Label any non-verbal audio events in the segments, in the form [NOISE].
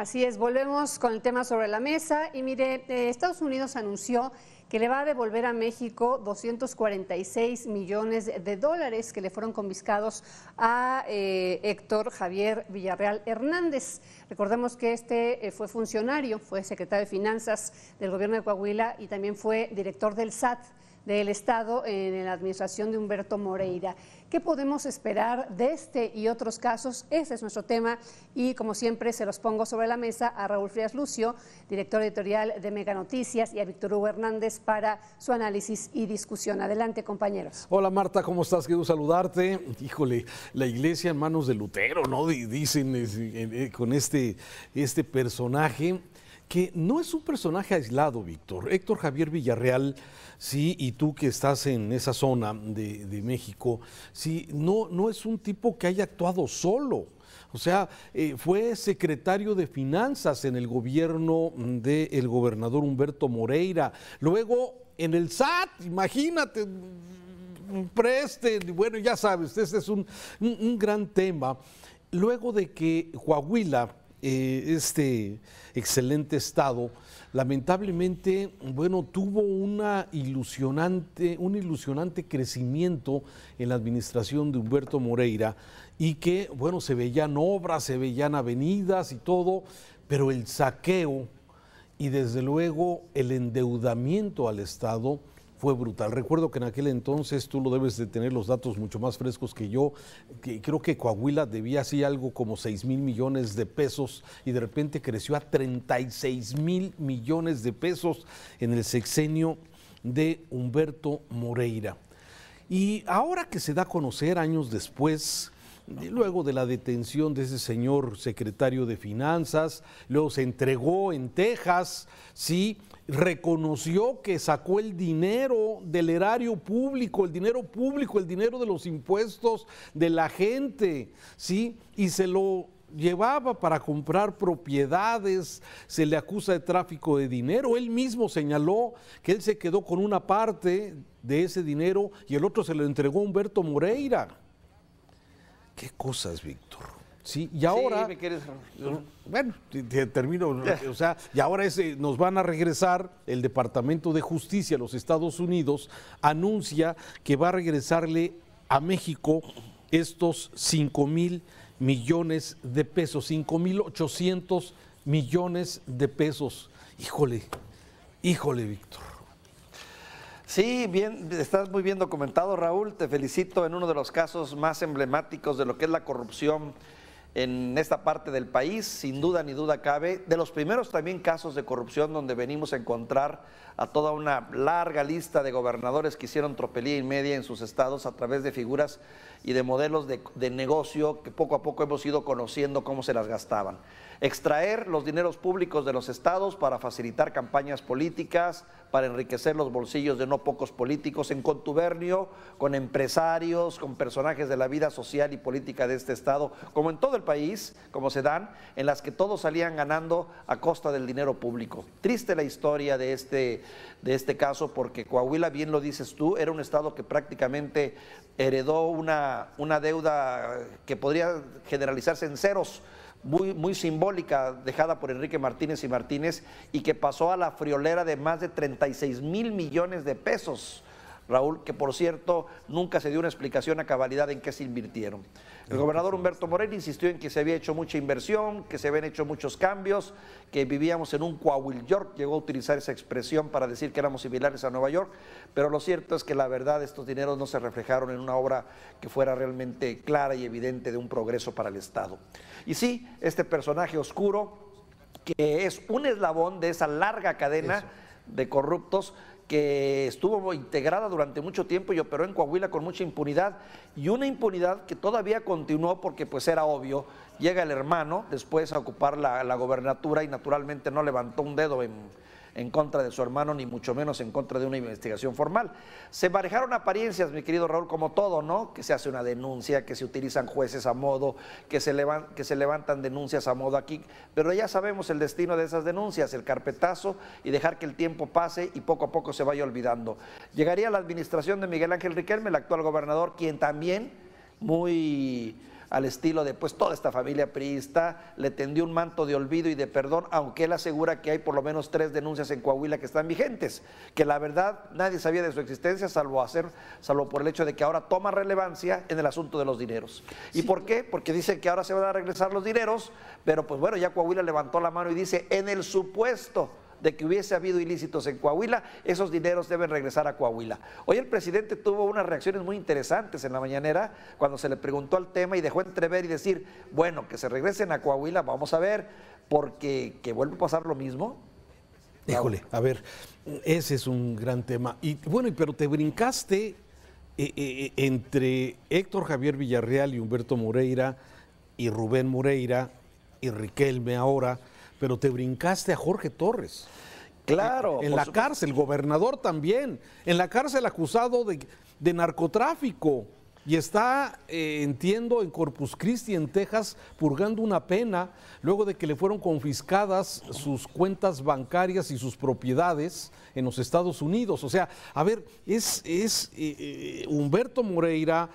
Así es, volvemos con el tema sobre la mesa y mire, eh, Estados Unidos anunció que le va a devolver a México 246 millones de dólares que le fueron conviscados a eh, Héctor Javier Villarreal Hernández. Recordemos que este eh, fue funcionario, fue secretario de Finanzas del gobierno de Coahuila y también fue director del SAT del Estado en eh, la administración de Humberto Moreira. ¿Qué podemos esperar de este y otros casos? Ese es nuestro tema y como siempre se los pongo sobre la mesa a Raúl Frías Lucio, director editorial de Mega Noticias y a Víctor Hugo Hernández para su análisis y discusión. Adelante, compañeros. Hola Marta, ¿cómo estás? Quiero saludarte. Híjole, la iglesia en manos de Lutero, ¿no? Dicen eh, eh, con este, este personaje que no es un personaje aislado, Víctor. Héctor Javier Villarreal, sí, y tú que estás en esa zona de, México, sí, no, no es un tipo que haya actuado solo. O sea, eh, fue secretario de Finanzas en el gobierno del gobernador Humberto Moreira. Luego en el SAT, imagínate, preste, bueno, ya sabes, este es un, un gran tema. Luego de que Coahuila eh, este excelente estado, lamentablemente, bueno, tuvo una ilusionante, un ilusionante crecimiento en la administración de Humberto Moreira y que, bueno, se veían obras, se veían avenidas y todo, pero el saqueo y desde luego el endeudamiento al Estado, fue brutal. Recuerdo que en aquel entonces, tú lo debes de tener los datos mucho más frescos que yo, que creo que Coahuila debía así algo como 6 mil millones de pesos y de repente creció a 36 mil millones de pesos en el sexenio de Humberto Moreira. Y ahora que se da a conocer años después luego de la detención de ese señor secretario de Finanzas, luego se entregó en Texas, sí, reconoció que sacó el dinero del erario público, el dinero público, el dinero de los impuestos de la gente, sí, y se lo llevaba para comprar propiedades, se le acusa de tráfico de dinero. Él mismo señaló que él se quedó con una parte de ese dinero y el otro se lo entregó a Humberto Moreira. Qué cosas, Víctor. Sí, y ahora. Bueno, termino. [LAUGHS] O sea, y ahora eh, nos van a regresar el Departamento de Justicia los Estados Unidos, anuncia que va a regresarle a México estos 5 mil millones de pesos, 5 mil 800 millones de pesos. Híjole, híjole, Víctor. Sí, bien, estás muy bien documentado, Raúl. Te felicito en uno de los casos más emblemáticos de lo que es la corrupción en esta parte del país, sin duda ni duda cabe, de los primeros también casos de corrupción donde venimos a encontrar a toda una larga lista de gobernadores que hicieron tropelía y media en sus estados a través de figuras y de modelos de negocio que poco a poco hemos ido conociendo cómo se las gastaban extraer los dineros públicos de los estados para facilitar campañas políticas, para enriquecer los bolsillos de no pocos políticos en contubernio con empresarios, con personajes de la vida social y política de este estado, como en todo el país, como se dan, en las que todos salían ganando a costa del dinero público. Triste la historia de este, de este caso porque Coahuila, bien lo dices tú, era un estado que prácticamente heredó una, una deuda que podría generalizarse en ceros muy, muy simbólica dejada por Enrique Martínez y Martínez y que pasó a la friolera de más de 36 mil millones de pesos Raúl, que por cierto nunca se dio una explicación a cabalidad en qué se invirtieron. El gobernador pues, Humberto Moreno insistió en que se había hecho mucha inversión, que se habían hecho muchos cambios, que vivíamos en un Coahuil York, llegó a utilizar esa expresión para decir que éramos similares a Nueva York, pero lo cierto es que la verdad estos dineros no se reflejaron en una obra que fuera realmente clara y evidente de un progreso para el Estado. Y sí, este personaje oscuro, que es un eslabón de esa larga cadena de corruptos que estuvo integrada durante mucho tiempo y operó en Coahuila con mucha impunidad y una impunidad que todavía continuó porque pues era obvio, llega el hermano después a ocupar la, la gobernatura y naturalmente no levantó un dedo en en contra de su hermano, ni mucho menos en contra de una investigación formal. Se manejaron apariencias, mi querido Raúl, como todo, ¿no? Que se hace una denuncia, que se utilizan jueces a modo, que se, que se levantan denuncias a modo aquí, pero ya sabemos el destino de esas denuncias, el carpetazo y dejar que el tiempo pase y poco a poco se vaya olvidando. Llegaría la administración de Miguel Ángel Riquelme, el actual gobernador, quien también muy al estilo de pues toda esta familia priista, le tendió un manto de olvido y de perdón, aunque él asegura que hay por lo menos tres denuncias en Coahuila que están vigentes, que la verdad nadie sabía de su existencia, salvo hacer, salvo por el hecho de que ahora toma relevancia en el asunto de los dineros. ¿Y por qué? Porque dicen que ahora se van a regresar los dineros, pero pues bueno, ya Coahuila levantó la mano y dice, en el supuesto de que hubiese habido ilícitos en Coahuila, esos dineros deben regresar a Coahuila. Hoy el presidente tuvo unas reacciones muy interesantes en la mañanera cuando se le preguntó al tema y dejó entrever y decir, bueno, que se regresen a Coahuila, vamos a ver, porque que vuelve a pasar lo mismo. Híjole, a ver, ese es un gran tema. Y bueno, pero te brincaste eh, eh, eh, entre Héctor Javier Villarreal y Humberto Moreira y Rubén Moreira y Riquelme ahora pero te brincaste a Jorge Torres. Claro. En, la cárcel, gobernador también. En la cárcel acusado de, narcotráfico. Y está, eh, entiendo, en Corpus Christi, en Texas, purgando una pena luego de que le fueron confiscadas sus cuentas bancarias y sus propiedades en los Estados Unidos. O sea, a ver, es, eh, eh, Humberto Moreira,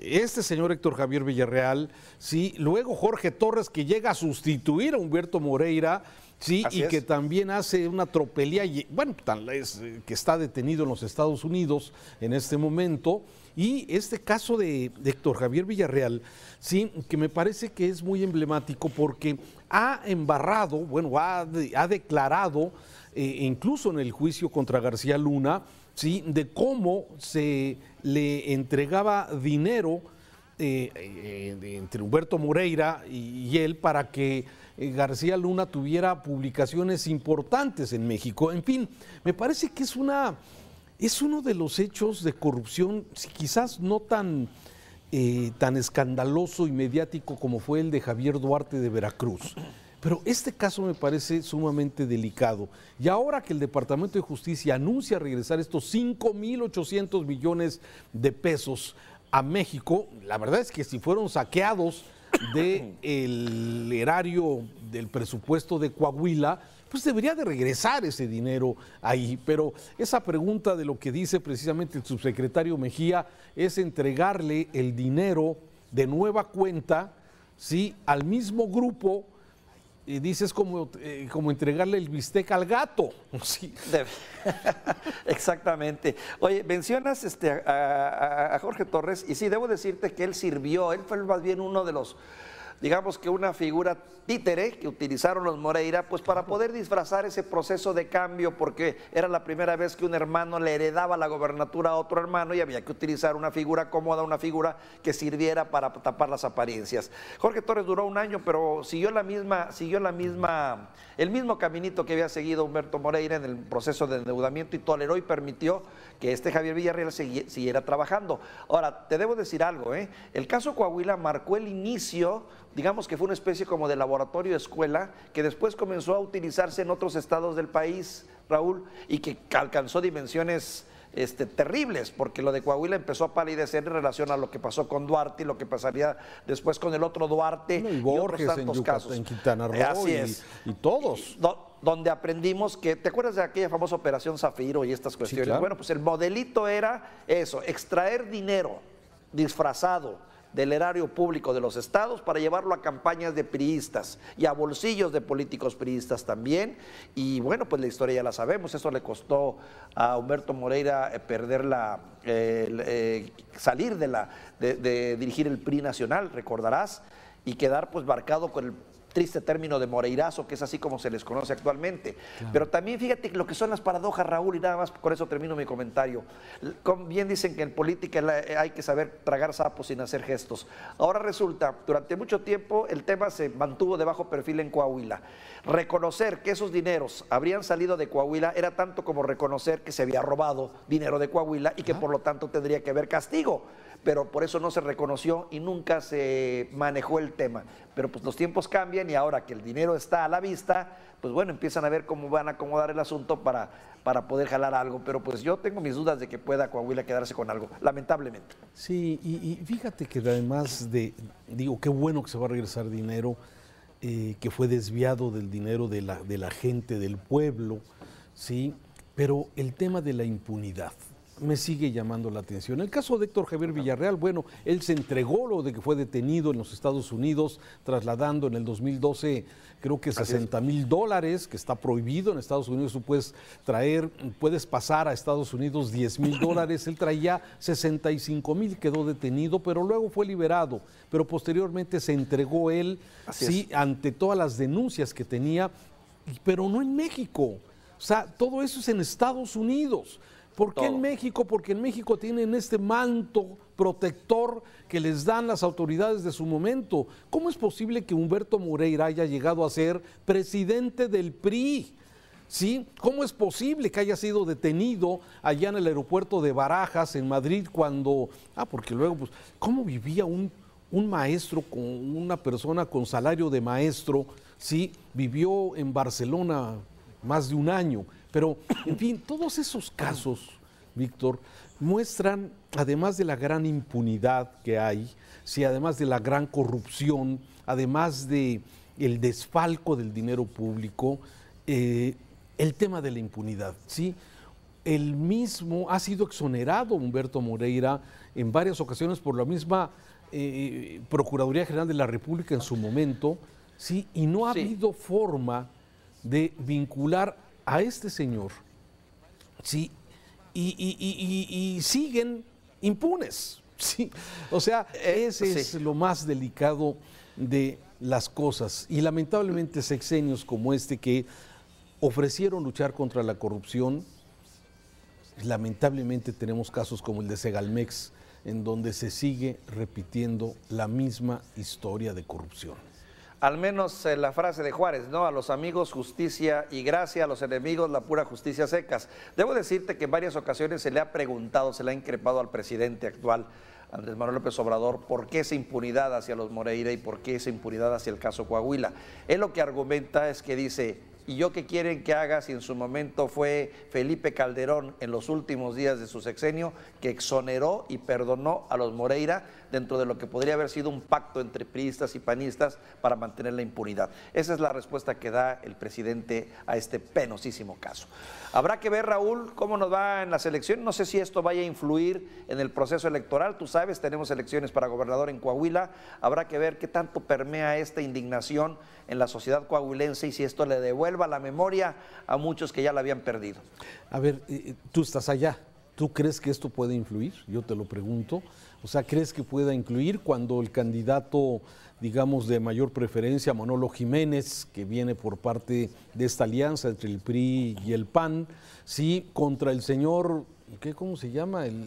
este señor Héctor Javier Villarreal, sí, luego Jorge Torres que llega a sustituir a Humberto Moreira, sí, y que también hace una tropelía, bueno, eh, que está detenido en los Estados Unidos en este momento. Y este caso de, Héctor Javier Villarreal, sí, que me parece que es muy emblemático porque ha embarrado, bueno, ha, declarado, eh, incluso en el juicio contra García Luna, de cómo se le entregaba dinero eh, eh, eh, entre Humberto Moreira y, él para que García Luna tuviera publicaciones importantes en México. En fin, me parece que es una es uno de los hechos de corrupción, quizás no tan, tan escandaloso y mediático como fue el de Javier Duarte de Veracruz. Pero este caso me parece sumamente delicado. Y ahora que el Departamento de Justicia anuncia regresar estos 5.800 millones de pesos a México, la verdad es que si fueron saqueados del [COUGHS] erario del presupuesto de Coahuila, pues debería de regresar ese dinero ahí. Pero esa pregunta de lo que dice precisamente el subsecretario Mejía es entregarle el dinero de nueva cuenta, Al mismo grupo y dices como, eh, como entregarle el bistec al gato. [LAUGHS] [LAUGHS] Exactamente. Oye, mencionas este, a, a, Jorge Torres, y sí, debo decirte que él sirvió, él fue más bien uno de los digamos que una figura títere que utilizaron los Moreira, pues para poder disfrazar ese proceso de cambio, porque era la primera vez que un hermano le heredaba la gobernatura a otro hermano y había que utilizar una figura cómoda, una figura que sirviera para tapar las apariencias. Jorge Torres duró un año, pero siguió la misma, siguió la misma, el mismo caminito que había seguido Humberto Moreira en el proceso de endeudamiento y toleró y permitió que este Javier Villarreal siguiera trabajando. Ahora, te debo decir algo, ¿eh? el caso Coahuila marcó el inicio digamos que fue una especie como de laboratorio escuela que después comenzó a utilizarse en otros estados del país, Raúl, y que alcanzó dimensiones este, terribles, porque lo de Coahuila empezó a palidecer en relación a lo que pasó con Duarte y lo que pasaría después con el otro Duarte y, Borges, tantos en casos. En Quintana Roo Así y, todos. donde aprendimos que, ¿te acuerdas de aquella famosa operación Zafiro y estas cuestiones? Bueno, pues el modelito era eso, extraer dinero disfrazado del erario público de los estados para llevarlo a campañas de priistas y a bolsillos de políticos priistas también. Y bueno, pues la historia ya la sabemos, eso le costó a Humberto Moreira eh, perder la, eh, salir de, la, de, de dirigir el PRI nacional, recordarás, y quedar pues marcado con el triste término de moreirazo, que es así como se les conoce actualmente. Pero también fíjate lo que son las paradojas, Raúl, y nada más con eso termino mi comentario. Bien dicen que en política eh, hay que saber tragar sapos sin hacer gestos. Ahora resulta, durante mucho tiempo el tema se mantuvo de bajo perfil en Coahuila. Reconocer que esos dineros habrían salido de Coahuila era tanto como reconocer que se había robado dinero de Coahuila y que por lo tanto tendría que haber castigo pero por eso no se reconoció y nunca se manejó el tema. Pero pues los tiempos cambian y ahora que el dinero está a la vista, pues bueno, empiezan a ver cómo van a acomodar el asunto para, para poder jalar algo. Pero pues yo tengo mis dudas de que pueda Coahuila quedarse con algo, lamentablemente. Sí, y, fíjate que además de, digo, qué bueno que se va a regresar dinero. Eh, que fue desviado del dinero de la, de la gente, del pueblo, ¿sí? pero el tema de la impunidad me sigue llamando la atención. El caso de Héctor Javier Villarreal, bueno, él se entregó lo de que fue detenido en los Estados Unidos, trasladando en el 2012 creo que 60 mil dólares, que está prohibido en Estados Unidos, tú puedes traer, puedes pasar a Estados Unidos 10 mil [LAUGHS] dólares, él traía 65 mil, quedó detenido, pero luego fue liberado, pero posteriormente se entregó él, sí, ante todas las denuncias que tenía, pero no en México. O sea, todo eso es en Estados Unidos. ¿Por qué en México? Porque en México tienen este manto protector que les dan las autoridades de su momento. ¿Cómo es posible que Humberto Moreira haya llegado a ser presidente del PRI? ¿Sí? ¿Cómo es posible que haya sido detenido allá en el aeropuerto de Barajas, en Madrid, cuando... Ah, porque luego, pues, ¿cómo vivía un, un maestro, con una persona con salario de maestro, ¿sí? Vivió en Barcelona más de un año. Pero, en fin, todos esos casos, Víctor, muestran, además de la gran impunidad que hay, sí, además de la gran corrupción, además de el desfalco del dinero público, eh, el tema de la impunidad, ¿sí? El mismo ha sido exonerado Humberto Moreira en varias ocasiones por la misma eh, Procuraduría General de la República en su momento, ¿sí? Y no ha habido forma de vincular a este señor, ¿sí? Y, siguen impunes, [LAUGHS] ¿sí? O sea, eh, ese es lo más delicado de las cosas. Y lamentablemente sexenios como este que ofrecieron luchar contra la corrupción, lamentablemente tenemos casos como el de Segalmex, en donde se sigue repitiendo la misma historia de corrupción al menos eh, la frase de Juárez, ¿no? A los amigos justicia y gracia, a los enemigos la pura justicia secas. Debo decirte que en varias ocasiones se le ha preguntado, se le ha increpado al presidente actual, Andrés Manuel López Obrador, por qué esa impunidad hacia los Moreira y por qué esa impunidad hacia el caso Coahuila. Él lo que argumenta es que dice, y yo qué quieren que haga si en su momento fue Felipe Calderón en los últimos días de su sexenio, que exoneró y perdonó a los Moreira dentro de lo que podría haber sido un pacto entre priistas y panistas para mantener la impunidad. Esa es la respuesta que da el presidente a este penosísimo caso. Habrá que ver, Raúl, cómo nos va en las elecciones. No sé si esto vaya a influir en el proceso electoral. Tú sabes, tenemos elecciones para gobernador en Coahuila. Habrá que ver qué tanto permea esta indignación en la sociedad coahuilense y si esto le devuelve la memoria a muchos que ya la habían perdido. A ver, tú estás allá. ¿Tú crees que esto puede influir? Yo te lo pregunto. O sea, ¿crees que pueda incluir cuando el candidato, digamos, de mayor preferencia, Manolo Jiménez, que viene por parte de esta alianza entre el PRI y el PAN, sí, contra el señor, ¿qué, ¿cómo se llama? El,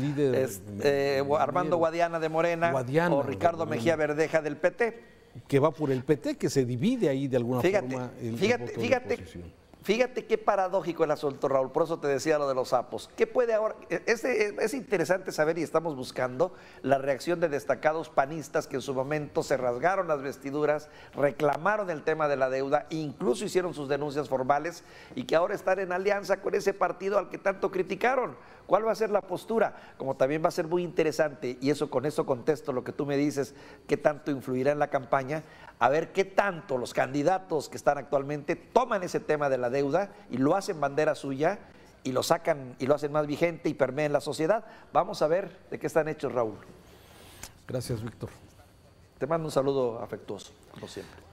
líder. Este, Armando Guadiana de Morena o Ricardo Mejía Verdeja del PT? que va por el PT, que se divide ahí de alguna forma. El, fíjate, Fíjate qué paradójico el asunto, Raúl, por te decía lo de los sapos. ¿Qué puede ahora? E-, es, e-, es, interesante saber y estamos buscando la reacción de destacados panistas que en su momento se rasgaron las vestiduras, reclamaron el tema de la deuda, incluso hicieron sus denuncias formales y que ahora están en alianza con ese partido al que tanto criticaron. ¿Cuál va a ser la postura? Como también va a ser muy interesante, y eso con eso contesto lo que tú me dices, qué tanto influirá en la campaña, a ver qué tanto los candidatos que están actualmente toman ese tema de la deuda y lo hacen bandera suya y lo sacan y lo hacen más vigente y permeen la sociedad. Vamos a ver de qué están hechos, Raúl. Gracias, Víctor. Te mando un saludo afectuoso, como siempre.